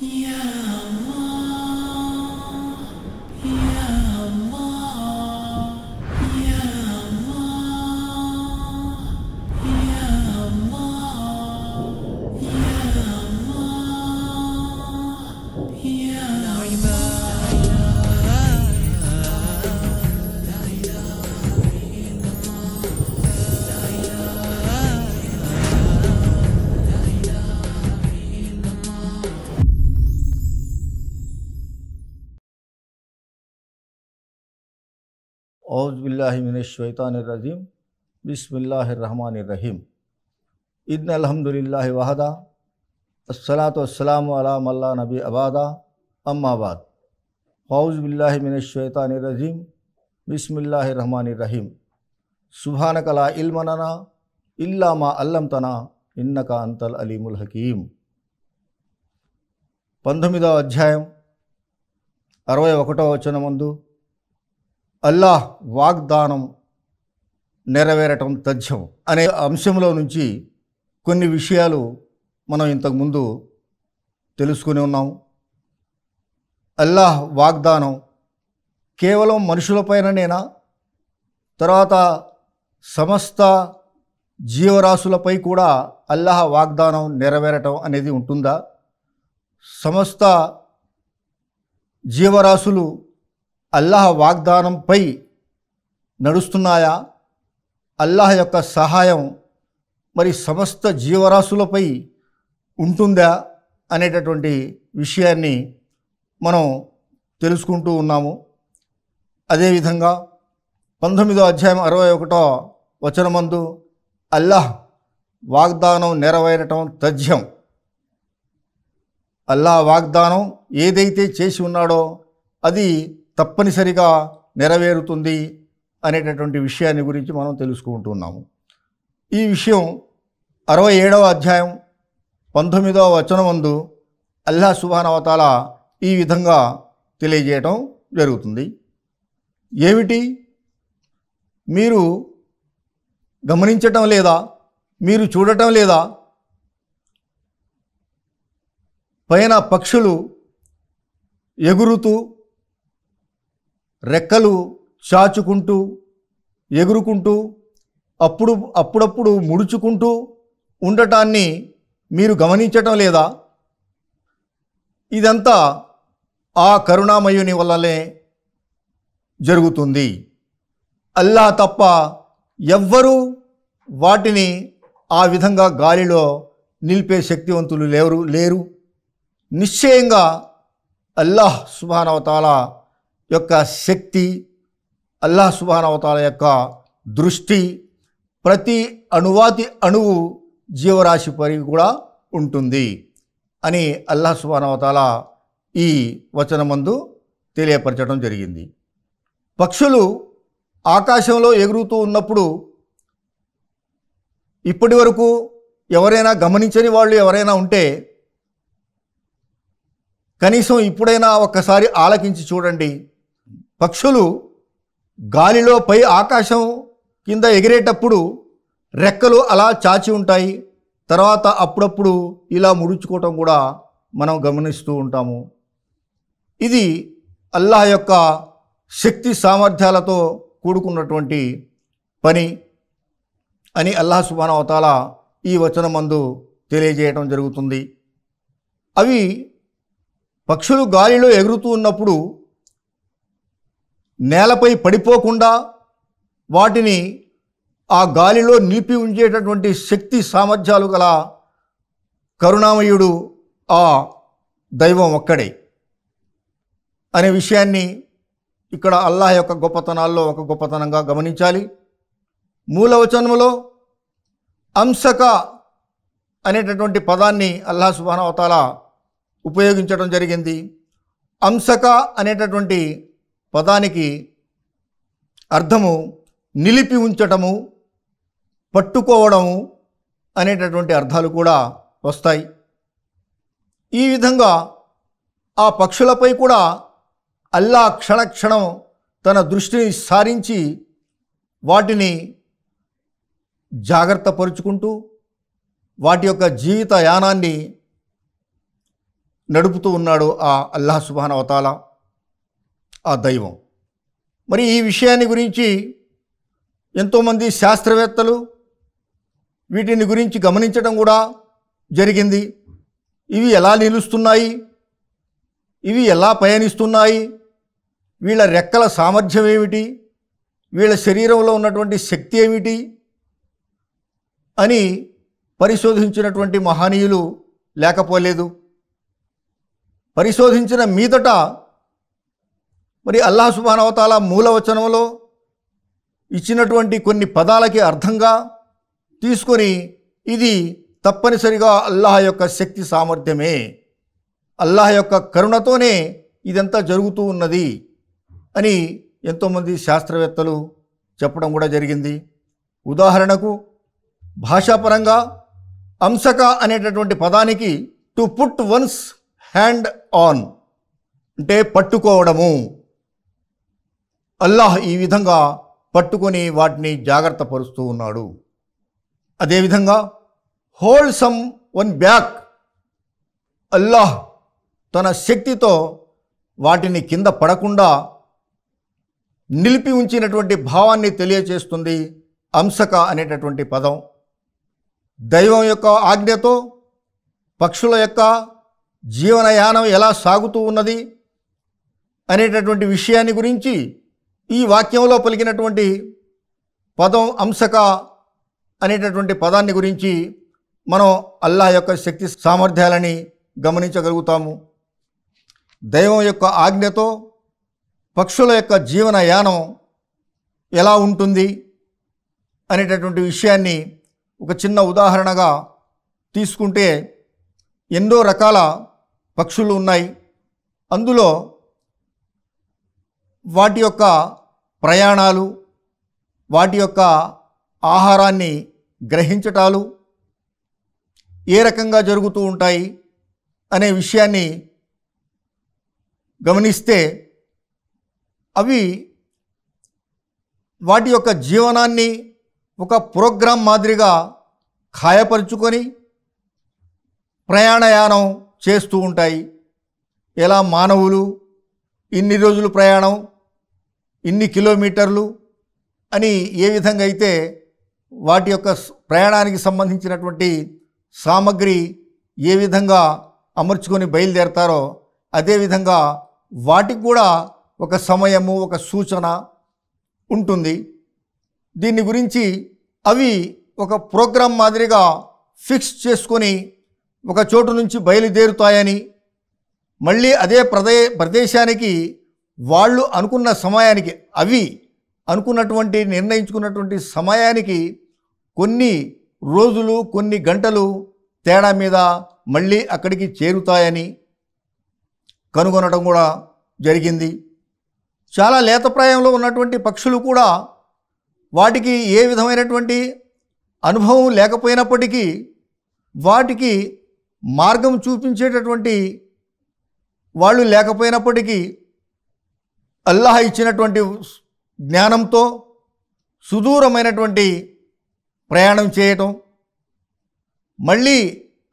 Yeah. अज़बिल्लाशैतानरजीम बसमीम इदन अलहमदिल्ला वहदा असलातम अला नबी अबादा अम्माबाद हाउज़बिल्लाशैतानरजीम बसमीम सुबहान कला इल्मना इल्लामा अल्लमतना इन्नका अंतल अलीमुल हकीम పంతొమ్మిదవ अध्याय अरवे वचन వచనమందు అల్లాహ్ వాగ్దానం నెరవేరటం తథ్యం అనే అంశంలో నుంచి కొన్ని విషయాలు మనం ఇంతకుముందు తెలుసుకుని ఉన్నాం అల్లాహ్ వాగ్దానం కేవలం మనుషులపైననేనా తర్వాత సమస్త జీవరాశులపై కూడా అల్లాహ వాగ్దానం నెరవేరటం అనేది ఉంటుందా సమస్త జీవరాశులు అల్లాహ వాగ్దానంపై నడుస్తున్నాయా అల్లాహ యొక్క సహాయం మరి సమస్త జీవరాశులపై ఉంటుందా అనేటటువంటి విషయాన్ని మనం తెలుసుకుంటూ ఉన్నాము అదేవిధంగా పంతొమ్మిదో అధ్యాయం అరవై ఒకటో వచనమందు అల్లాహ్ వాగ్దానం నెరవేరటం తథ్యం అల్లాహ్ వాగ్దానం ఏదైతే చేసి ఉన్నాడో అది తప్పనిసరిగా నెరవేరుతుంది అనేటటువంటి విషయాన్ని గురించి మనం తెలుసుకుంటున్నాము ఈ విషయం అరవై ఏడవ అధ్యాయం పంతొమ్మిదవ ముందు అల్లా సుభానవతాల ఈ విధంగా తెలియజేయటం జరుగుతుంది ఏమిటి మీరు గమనించటం లేదా మీరు చూడటం లేదా పైన పక్షులు ఎగురుతూ రెక్కలు చాచుకుంటూ ఎగురుకుంటూ అప్పుడు అప్పుడప్పుడు ముడుచుకుంటూ ఉండటాన్ని మీరు గమనించటం లేదా ఇదంతా ఆ కరుణామయుని వల్లనే జరుగుతుంది అల్లా తప్ప ఎవ్వరూ వాటిని ఆ విధంగా గాలిలో నిలిపే శక్తివంతులు లేరు లేరు నిశ్చయంగా అల్లాహ్ సుబానవతాలా యొక్క శక్తి అల్లా సుబానవతాల యొక్క దృష్టి ప్రతి అణువాతి అణువు జీవరాశి పరి కూడా ఉంటుంది అని అల్లా సుబానవతాల ఈ వచనమందు తెలియపరచడం జరిగింది పక్షులు ఆకాశంలో ఎగురుతూ ఉన్నప్పుడు ఇప్పటి వరకు ఎవరైనా గమనించని వాళ్ళు ఎవరైనా ఉంటే కనీసం ఇప్పుడైనా ఒక్కసారి ఆలకించి చూడండి పక్షులు గాలిలో పై ఆకాశం కింద ఎగిరేటప్పుడు రెక్కలు అలా చాచి ఉంటాయి తర్వాత అప్పుడప్పుడు ఇలా ముడుచుకోవటం కూడా మనం గమనిస్తూ ఉంటాము ఇది అల్లాహ్ యొక్క శక్తి సామర్థ్యాలతో కూడుకున్నటువంటి పని అని అల్లాహ్ సుబాన్ అవతాల ఈ మందు తెలియజేయటం జరుగుతుంది అవి పక్షులు గాలిలో ఎగురుతూ ఉన్నప్పుడు నేలపై పడిపోకుండా వాటిని ఆ గాలిలో నిలిపి ఉంచేటటువంటి శక్తి సామర్థ్యాలు గల కరుణామయుడు ఆ దైవం ఒక్కడే అనే విషయాన్ని ఇక్కడ అల్లాహ్ యొక్క గొప్పతనాల్లో ఒక గొప్పతనంగా గమనించాలి మూలవచనంలో అంశక అనేటటువంటి పదాన్ని అల్లాహ్ సుబాన్ అవతాల ఉపయోగించడం జరిగింది అంశక అనేటటువంటి పదానికి అర్థము నిలిపి ఉంచటము పట్టుకోవడము అనేటటువంటి అర్థాలు కూడా వస్తాయి ఈ విధంగా ఆ పక్షులపై కూడా అల్లా క్షణక్షణం తన దృష్టిని సారించి వాటిని జాగ్రత్త పరుచుకుంటూ వాటి యొక్క జీవిత యానాన్ని నడుపుతూ ఉన్నాడు ఆ అల్లాహ్ సుబాన్ అవతాలా ఆ దైవం మరి ఈ విషయాన్ని గురించి ఎంతోమంది శాస్త్రవేత్తలు వీటిని గురించి గమనించడం కూడా జరిగింది ఇవి ఎలా నిలుస్తున్నాయి ఇవి ఎలా పయనిస్తున్నాయి వీళ్ళ రెక్కల సామర్థ్యం ఏమిటి వీళ్ళ శరీరంలో ఉన్నటువంటి శక్తి ఏమిటి అని పరిశోధించినటువంటి మహనీయులు లేకపోలేదు పరిశోధించిన మీదట మరి అల్లా సుబానవతాల మూలవచనంలో ఇచ్చినటువంటి కొన్ని పదాలకి అర్థంగా తీసుకొని ఇది తప్పనిసరిగా అల్లాహ్ యొక్క శక్తి సామర్థ్యమే అల్లాహ్ యొక్క కరుణతోనే ఇదంతా జరుగుతూ ఉన్నది అని ఎంతోమంది శాస్త్రవేత్తలు చెప్పడం కూడా జరిగింది ఉదాహరణకు భాషాపరంగా అంశక అనేటటువంటి పదానికి to put one's hand on అంటే పట్టుకోవడము అల్లాహ్ ఈ విధంగా పట్టుకొని వాటిని జాగ్రత్త పరుస్తూ ఉన్నాడు అదేవిధంగా హోల్సమ్ వన్ బ్యాక్ అల్లాహ్ తన శక్తితో వాటిని కింద పడకుండా నిలిపి ఉంచినటువంటి భావాన్ని తెలియచేస్తుంది అంశక అనేటటువంటి పదం దైవం యొక్క ఆజ్ఞతో పక్షుల యొక్క జీవనయానం ఎలా సాగుతూ ఉన్నది అనేటటువంటి విషయాన్ని గురించి ఈ వాక్యంలో పలికినటువంటి పదం అంశక అనేటటువంటి పదాన్ని గురించి మనం అల్లా యొక్క శక్తి సామర్థ్యాలని గమనించగలుగుతాము దైవం యొక్క ఆజ్ఞతో పక్షుల యొక్క జీవన యానం ఎలా ఉంటుంది అనేటటువంటి విషయాన్ని ఒక చిన్న ఉదాహరణగా తీసుకుంటే ఎన్నో రకాల పక్షులు ఉన్నాయి అందులో వాటి యొక్క ప్రయాణాలు వాటి యొక్క ఆహారాన్ని గ్రహించటాలు ఏ రకంగా జరుగుతూ ఉంటాయి అనే విషయాన్ని గమనిస్తే అవి వాటి యొక్క జీవనాన్ని ఒక ప్రోగ్రాం మాదిరిగా ఖాయపరుచుకొని ప్రయాణయానం చేస్తూ ఉంటాయి ఎలా మానవులు ఇన్ని రోజులు ప్రయాణం ఇన్ని కిలోమీటర్లు అని ఏ విధంగా అయితే వాటి యొక్క ప్రయాణానికి సంబంధించినటువంటి సామగ్రి ఏ విధంగా అమర్చుకొని బయలుదేరతారో అదేవిధంగా వాటికి కూడా ఒక సమయము ఒక సూచన ఉంటుంది దీని గురించి అవి ఒక ప్రోగ్రామ్ మాదిరిగా ఫిక్స్ చేసుకొని ఒక చోటు నుంచి బయలుదేరుతాయని మళ్ళీ అదే ప్రదే ప్రదేశానికి వాళ్ళు అనుకున్న సమయానికి అవి అనుకున్నటువంటి నిర్ణయించుకున్నటువంటి సమయానికి కొన్ని రోజులు కొన్ని గంటలు తేడా మీద మళ్ళీ అక్కడికి చేరుతాయని కనుగొనడం కూడా జరిగింది చాలా లేతప్రాయంలో ఉన్నటువంటి పక్షులు కూడా వాటికి ఏ విధమైనటువంటి అనుభవం లేకపోయినప్పటికీ వాటికి మార్గం చూపించేటటువంటి వాళ్ళు లేకపోయినప్పటికీ అల్లాహ ఇచ్చినటువంటి జ్ఞానంతో సుదూరమైనటువంటి ప్రయాణం చేయటం మళ్ళీ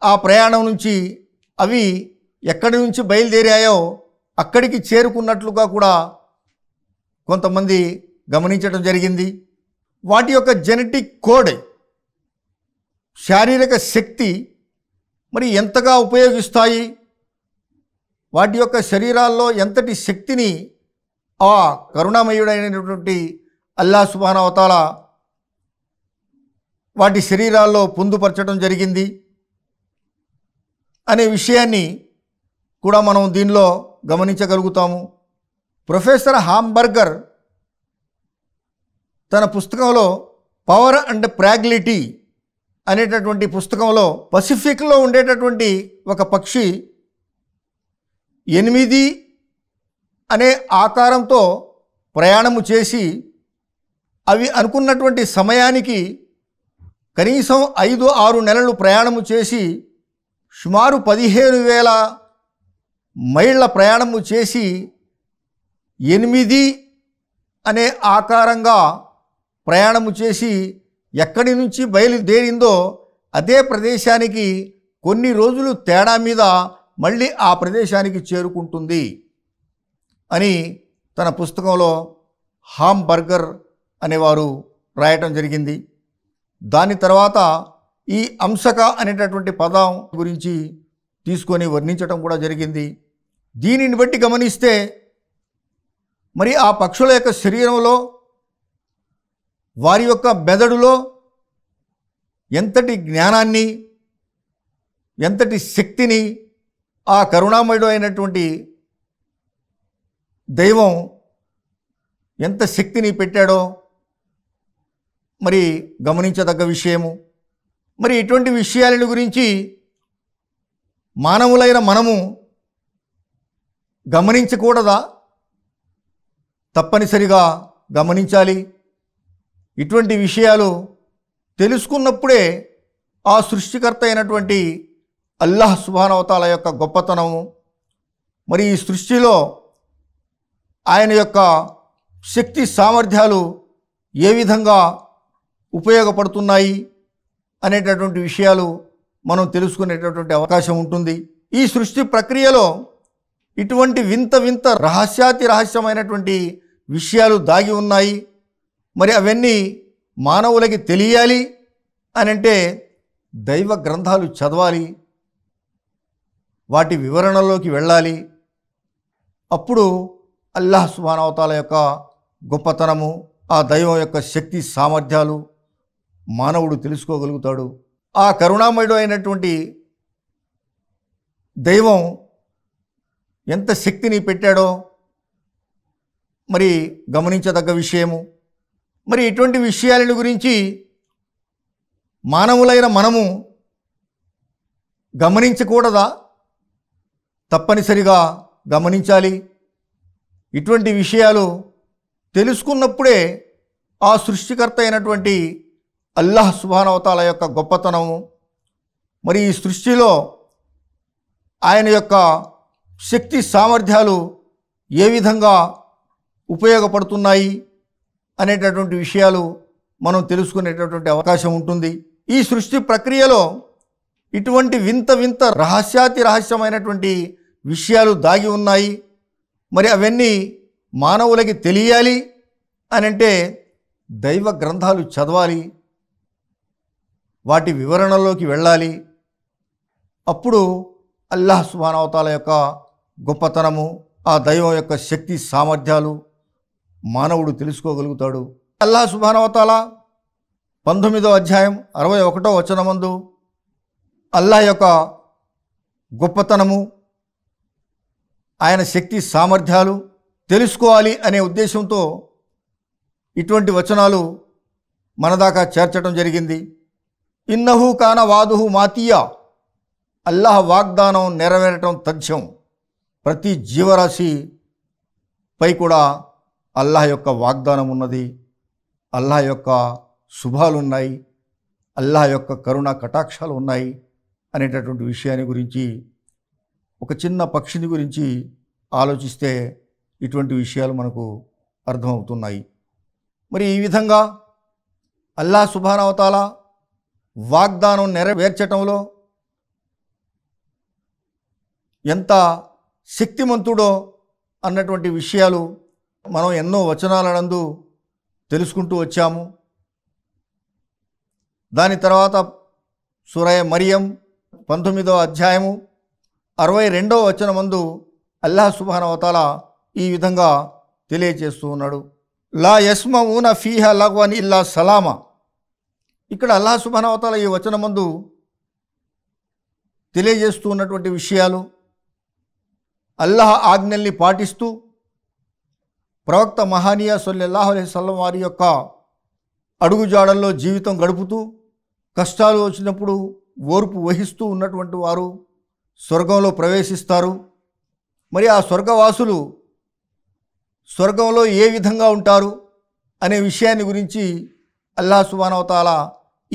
ఆ ప్రయాణం నుంచి అవి ఎక్కడి నుంచి బయలుదేరాయో అక్కడికి చేరుకున్నట్లుగా కూడా కొంతమంది గమనించడం జరిగింది వాటి యొక్క జెనెటిక్ కోడ్ శారీరక శక్తి మరి ఎంతగా ఉపయోగిస్తాయి వాటి యొక్క శరీరాల్లో ఎంతటి శక్తిని ఆ కరుణామయుడైనటువంటి అల్లా అవతాల వాటి శరీరాల్లో పొందుపరచడం జరిగింది అనే విషయాన్ని కూడా మనం దీనిలో గమనించగలుగుతాము ప్రొఫెసర్ హాంబర్గర్ తన పుస్తకంలో పవర్ అండ్ ప్రాగ్లిటీ అనేటటువంటి పుస్తకంలో పసిఫిక్లో ఉండేటటువంటి ఒక పక్షి ఎనిమిది అనే ఆకారంతో ప్రయాణము చేసి అవి అనుకున్నటువంటి సమయానికి కనీసం ఐదు ఆరు నెలలు ప్రయాణము చేసి సుమారు పదిహేను వేల మైళ్ళ ప్రయాణము చేసి ఎనిమిది అనే ఆకారంగా ప్రయాణము చేసి ఎక్కడి నుంచి బయలుదేరిందో అదే ప్రదేశానికి కొన్ని రోజులు తేడా మీద మళ్ళీ ఆ ప్రదేశానికి చేరుకుంటుంది అని తన పుస్తకంలో హామ్ బర్గర్ అనేవారు రాయటం జరిగింది దాని తర్వాత ఈ అంశక అనేటటువంటి పదం గురించి తీసుకొని వర్ణించటం కూడా జరిగింది దీనిని బట్టి గమనిస్తే మరి ఆ పక్షుల యొక్క శరీరంలో వారి యొక్క మెదడులో ఎంతటి జ్ఞానాన్ని ఎంతటి శక్తిని ఆ కరుణామయుడు అయినటువంటి దైవం ఎంత శక్తిని పెట్టాడో మరి గమనించదగ్గ విషయము మరి ఇటువంటి విషయాలను గురించి మానవులైన మనము గమనించకూడదా తప్పనిసరిగా గమనించాలి ఇటువంటి విషయాలు తెలుసుకున్నప్పుడే ఆ సృష్టికర్త అయినటువంటి అల్లాహ్ సుభానవతాల యొక్క గొప్పతనము మరి ఈ సృష్టిలో ఆయన యొక్క శక్తి సామర్థ్యాలు ఏ విధంగా ఉపయోగపడుతున్నాయి అనేటటువంటి విషయాలు మనం తెలుసుకునేటటువంటి అవకాశం ఉంటుంది ఈ సృష్టి ప్రక్రియలో ఇటువంటి వింత వింత రహస్యాతి రహస్యమైనటువంటి విషయాలు దాగి ఉన్నాయి మరి అవన్నీ మానవులకి తెలియాలి అని అంటే దైవ గ్రంథాలు చదవాలి వాటి వివరణలోకి వెళ్ళాలి అప్పుడు అల్లాహ్ సుబానవతాల యొక్క గొప్పతనము ఆ దైవం యొక్క శక్తి సామర్థ్యాలు మానవుడు తెలుసుకోగలుగుతాడు ఆ కరుణామయుడు అయినటువంటి దైవం ఎంత శక్తిని పెట్టాడో మరి గమనించదగ్గ విషయము మరి ఇటువంటి విషయాలను గురించి మానవులైన మనము గమనించకూడదా తప్పనిసరిగా గమనించాలి ఇటువంటి విషయాలు తెలుసుకున్నప్పుడే ఆ సృష్టికర్త అయినటువంటి అల్లాహ్ సుభానవతాల యొక్క గొప్పతనము మరి ఈ సృష్టిలో ఆయన యొక్క శక్తి సామర్థ్యాలు ఏ విధంగా ఉపయోగపడుతున్నాయి అనేటటువంటి విషయాలు మనం తెలుసుకునేటటువంటి అవకాశం ఉంటుంది ఈ సృష్టి ప్రక్రియలో ఇటువంటి వింత వింత రహస్యాతి రహస్యమైనటువంటి విషయాలు దాగి ఉన్నాయి మరి అవన్నీ మానవులకి తెలియాలి అని అంటే దైవ గ్రంథాలు చదవాలి వాటి వివరణలోకి వెళ్ళాలి అప్పుడు అల్లాహ్ సుబానవతాల యొక్క గొప్పతనము ఆ దైవం యొక్క శక్తి సామర్థ్యాలు మానవుడు తెలుసుకోగలుగుతాడు అల్లాహ్ సుబానవతాల పంతొమ్మిదో అధ్యాయం అరవై ఒకటో వచనమందు అల్లాహ్ యొక్క గొప్పతనము ఆయన శక్తి సామర్థ్యాలు తెలుసుకోవాలి అనే ఉద్దేశంతో ఇటువంటి వచనాలు మనదాకా చేర్చడం జరిగింది ఇన్నహు కాన వాదుహు మాతీయ అల్లాహ్ వాగ్దానం నెరవేరటం తథ్యం ప్రతి జీవరాశి పై కూడా అల్లాహ్ యొక్క వాగ్దానం ఉన్నది అల్లాహ్ యొక్క శుభాలున్నాయి అల్లాహ్ యొక్క కరుణ కటాక్షాలు ఉన్నాయి అనేటటువంటి విషయాన్ని గురించి ఒక చిన్న పక్షిని గురించి ఆలోచిస్తే ఇటువంటి విషయాలు మనకు అర్థమవుతున్నాయి మరి ఈ విధంగా అల్లా శుభానవతాల వాగ్దానం నెరవేర్చటంలో ఎంత శక్తిమంతుడో అన్నటువంటి విషయాలు మనం ఎన్నో వచనాలనందు తెలుసుకుంటూ వచ్చాము దాని తర్వాత సురయ మరియం పంతొమ్మిదవ అధ్యాయము అరవై రెండవ వచన మందు అల్లాహ్ సుబానవతాల ఈ విధంగా తెలియజేస్తూ ఉన్నాడు లా యస్మ ఊన ఫీహ లగ్వన్ ఇల్లా సలామా ఇక్కడ అల్లాహ్ సుబానవతాల ఈ వచన మందు తెలియజేస్తూ ఉన్నటువంటి విషయాలు అల్లాహ ఆజ్ఞల్ని పాటిస్తూ ప్రవక్త మహానియా సొల్లెల్లాహు అలైస్లం వారి యొక్క అడుగుజాడల్లో జీవితం గడుపుతూ కష్టాలు వచ్చినప్పుడు ఓర్పు వహిస్తూ ఉన్నటువంటి వారు స్వర్గంలో ప్రవేశిస్తారు మరి ఆ స్వర్గవాసులు స్వర్గంలో ఏ విధంగా ఉంటారు అనే విషయాన్ని గురించి అల్లా సుబానవతాల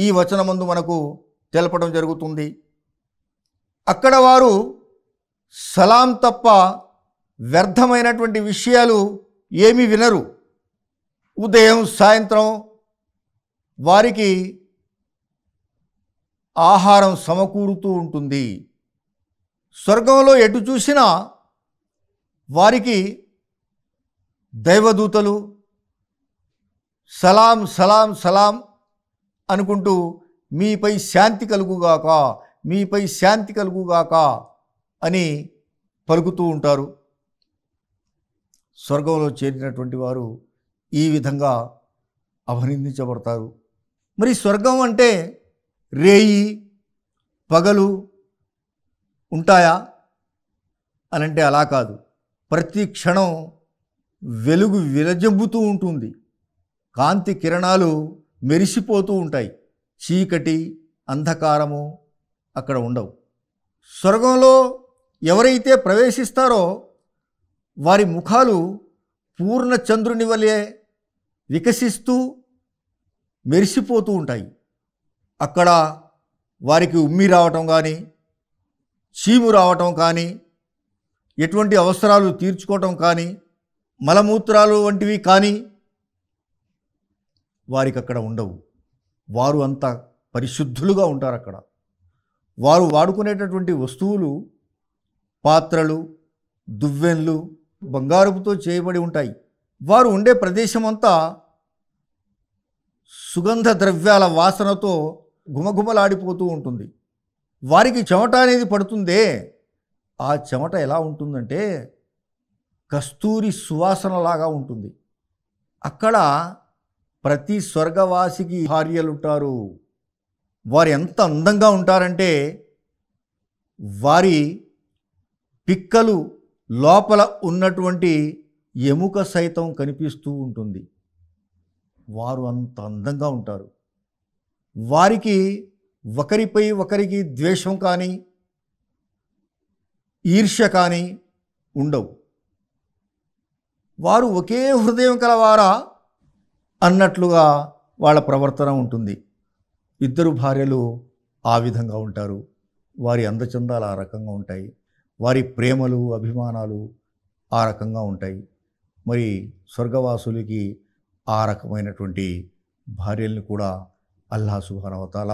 ఈ ముందు మనకు తెలపడం జరుగుతుంది అక్కడ వారు సలాం తప్ప వ్యర్థమైనటువంటి విషయాలు ఏమీ వినరు ఉదయం సాయంత్రం వారికి ఆహారం సమకూరుతూ ఉంటుంది స్వర్గంలో ఎటు చూసినా వారికి దైవదూతలు సలాం సలాం సలాం అనుకుంటూ మీపై శాంతి కలుగుగాక మీపై శాంతి కలుగుగాక అని పలుకుతూ ఉంటారు స్వర్గంలో చేరినటువంటి వారు ఈ విధంగా అభినందించబడతారు మరి స్వర్గం అంటే రేయి పగలు ఉంటాయా అని అంటే అలా కాదు ప్రతి క్షణం వెలుగు విలజంబుతూ ఉంటుంది కాంతి కిరణాలు మెరిసిపోతూ ఉంటాయి చీకటి అంధకారము అక్కడ ఉండవు స్వర్గంలో ఎవరైతే ప్రవేశిస్తారో వారి ముఖాలు పూర్ణచంద్రుని వలె వికసిస్తూ మెరిసిపోతూ ఉంటాయి అక్కడ వారికి ఉమ్మి రావటం కానీ చీము రావటం కానీ ఎటువంటి అవసరాలు తీర్చుకోవటం కానీ మలమూత్రాలు వంటివి కానీ వారికి అక్కడ ఉండవు వారు అంత పరిశుద్ధులుగా ఉంటారు అక్కడ వారు వాడుకునేటటువంటి వస్తువులు పాత్రలు దువ్వెన్లు బంగారుపుతో చేయబడి ఉంటాయి వారు ఉండే ప్రదేశం అంతా సుగంధ ద్రవ్యాల వాసనతో ఘుమఘుమలాడిపోతూ ఉంటుంది వారికి చెమట అనేది పడుతుందే ఆ చెమట ఎలా ఉంటుందంటే కస్తూరి సువాసనలాగా ఉంటుంది అక్కడ ప్రతి స్వర్గవాసికి భార్యలుంటారు వారు ఎంత అందంగా ఉంటారంటే వారి పిక్కలు లోపల ఉన్నటువంటి ఎముక సైతం కనిపిస్తూ ఉంటుంది వారు అంత అందంగా ఉంటారు వారికి ఒకరిపై ఒకరికి ద్వేషం కానీ ఈర్ష్య కానీ ఉండవు వారు ఒకే హృదయం కలవారా అన్నట్లుగా వాళ్ళ ప్రవర్తన ఉంటుంది ఇద్దరు భార్యలు ఆ విధంగా ఉంటారు వారి అందచందాలు ఆ రకంగా ఉంటాయి వారి ప్రేమలు అభిమానాలు ఆ రకంగా ఉంటాయి మరి స్వర్గవాసులకి ఆ రకమైనటువంటి భార్యల్ని కూడా అల్లా సుభానవతాల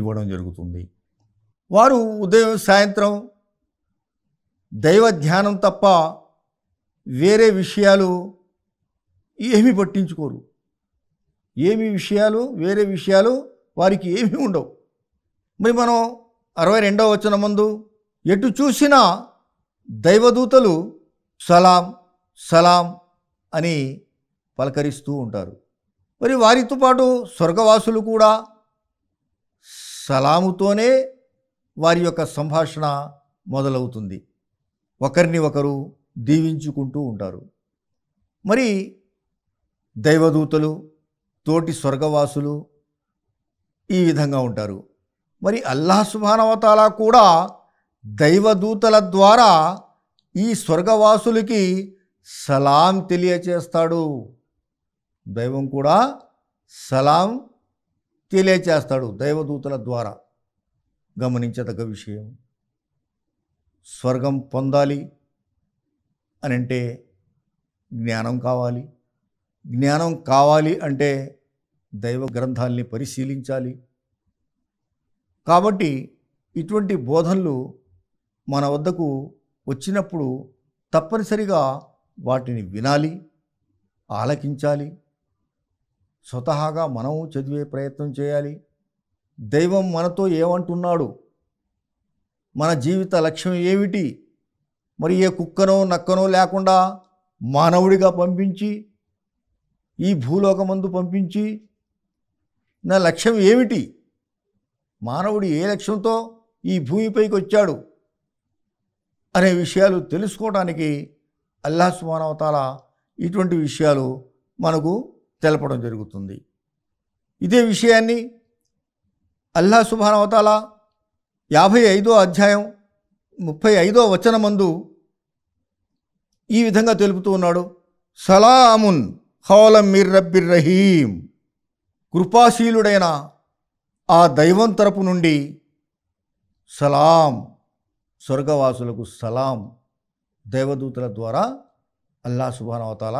ఇవ్వడం జరుగుతుంది వారు ఉదయం సాయంత్రం దైవ ధ్యానం తప్ప వేరే విషయాలు ఏమి పట్టించుకోరు ఏమి విషయాలు వేరే విషయాలు వారికి ఏమీ ఉండవు మరి మనం అరవై రెండవ వచ్చిన ముందు ఎటు చూసినా దైవదూతలు సలాం సలాం అని పలకరిస్తూ ఉంటారు మరి వారితో పాటు స్వర్గవాసులు కూడా సలాముతోనే వారి యొక్క సంభాషణ మొదలవుతుంది ఒకరిని ఒకరు దీవించుకుంటూ ఉంటారు మరి దైవదూతలు తోటి స్వర్గవాసులు ఈ విధంగా ఉంటారు మరి అల్లాహ్ సుభానవతాల కూడా దైవదూతల ద్వారా ఈ స్వర్గవాసులకి సలాం తెలియచేస్తాడు దైవం కూడా సలాం తెలియచేస్తాడు దైవదూతల ద్వారా గమనించదగ్గ విషయం స్వర్గం పొందాలి అని అంటే జ్ఞానం కావాలి జ్ఞానం కావాలి అంటే దైవ గ్రంథాల్ని పరిశీలించాలి కాబట్టి ఇటువంటి బోధనలు మన వద్దకు వచ్చినప్పుడు తప్పనిసరిగా వాటిని వినాలి ఆలకించాలి స్వతహాగా మనం చదివే ప్రయత్నం చేయాలి దైవం మనతో ఏమంటున్నాడు మన జీవిత లక్ష్యం ఏమిటి మరి ఏ కుక్కనో నక్కనో లేకుండా మానవుడిగా పంపించి ఈ భూలోకమందు పంపించి నా లక్ష్యం ఏమిటి మానవుడు ఏ లక్ష్యంతో ఈ భూమిపైకి వచ్చాడు అనే విషయాలు తెలుసుకోవడానికి అల్లా సుమానవతాల ఇటువంటి విషయాలు మనకు తెలపడం జరుగుతుంది ఇదే విషయాన్ని అల్లా సుభానవతాల యాభై ఐదో అధ్యాయం ముప్పై ఐదో వచనమందు ఈ విధంగా తెలుపుతూ ఉన్నాడు సలామున్ హౌలం రబ్బిర్ రహీం కృపాశీలుడైన ఆ దైవం తరపు నుండి సలాం స్వర్గవాసులకు సలాం దైవదూతల ద్వారా అల్లా సుభానవతాల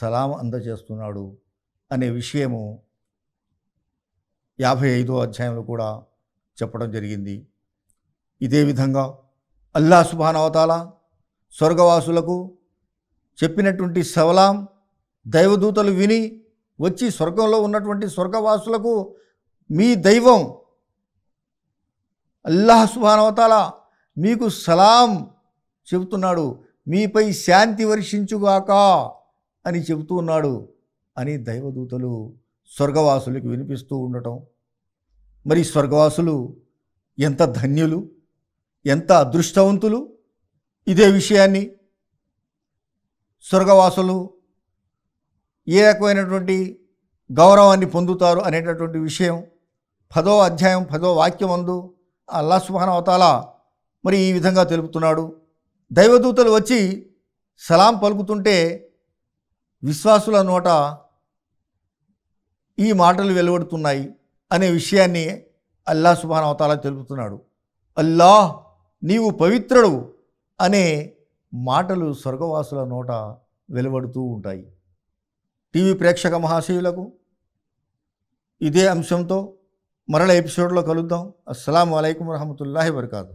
సలాం అందజేస్తున్నాడు అనే విషయము యాభై ఐదో అధ్యాయంలో కూడా చెప్పడం జరిగింది ఇదే విధంగా అల్లా సుభానవతాల స్వర్గవాసులకు చెప్పినటువంటి సవలాం దైవదూతలు విని వచ్చి స్వర్గంలో ఉన్నటువంటి స్వర్గవాసులకు మీ దైవం అల్లాహ్ సుభానవతాల మీకు సలాం చెబుతున్నాడు మీపై శాంతి వర్షించుగాక అని చెబుతూ ఉన్నాడు అని దైవదూతలు స్వర్గవాసులకు వినిపిస్తూ ఉండటం మరి స్వర్గవాసులు ఎంత ధన్యులు ఎంత అదృష్టవంతులు ఇదే విషయాన్ని స్వర్గవాసులు ఏ రకమైనటువంటి గౌరవాన్ని పొందుతారు అనేటటువంటి విషయం పదో అధ్యాయం పదో వాక్యం అందు అల్లా సుహాన్ అవతాల మరి ఈ విధంగా తెలుపుతున్నాడు దైవదూతలు వచ్చి సలాం పలుకుతుంటే విశ్వాసుల నోట ఈ మాటలు వెలువడుతున్నాయి అనే విషయాన్ని అల్లా సుబాన్ అవతాల తెలుపుతున్నాడు అల్లా నీవు పవిత్రుడు అనే మాటలు స్వర్గవాసుల నోట వెలువడుతూ ఉంటాయి టీవీ ప్రేక్షక మహాశయులకు ఇదే అంశంతో మరల ఎపిసోడ్లో కలుద్దాం అస్సలం అయికం వరహమూల వరకాదు